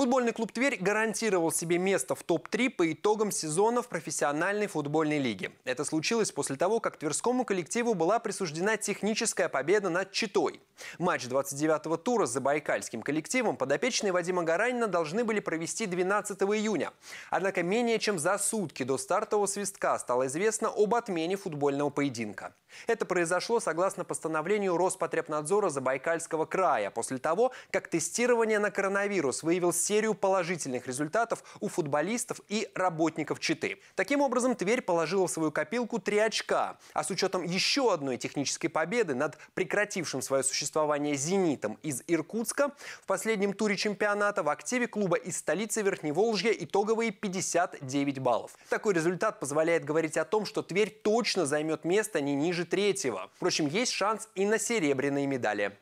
Футбольный клуб «Тверь» гарантировал себе место в топ-3 по итогам сезона в профессиональной футбольной лиге. Это случилось после того, как тверскому коллективу была присуждена техническая победа над «Читой». Матч 29-го тура с забайкальским коллективом подопечные Вадима Гаранина должны были провести 12 июня. Однако менее чем за сутки до стартового свистка стало известно об отмене футбольного поединка. Это произошло согласно постановлению Роспотребнадзора Забайкальского края после того, как тестирование на коронавирус выявил серию положительных результатов у футболистов и работников Читы. Таким образом, Тверь положила в свою копилку три очка, а с учетом еще одной технической победы над прекратившим свое существование «Зенитом» из Иркутска, в последнем туре чемпионата в активе клуба из столицы Верхневолжья итоговые 59 баллов. Такой результат позволяет говорить о том, что Тверь точно займет место не ниже третьего. Впрочем, есть шанс и на серебряные медали.